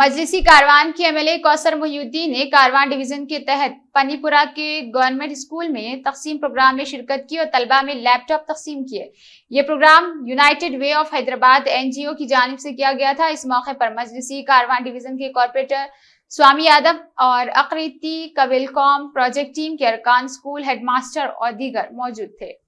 मजलिसी कारवान के एमएलए कौसर मोहुद्दीन ने कारवान डिवीजन के तहत पनीपुरा के गवर्नमेंट स्कूल में तकसीम प्रोग्राम में शिरकत की और तलबा में लैपटॉप तकसीम किए ये program united way of Hyderabad NGO की जानब से किया गया था इस मौके पर मजलिसी कारवान डिवीजन के कॉरपोरेटर स्वामी यादव और अकरीती कबिल कॉम प्रोजेक्ट टीम के अरकान स्कूल हेडमास्टर और दीगर मौजूद थे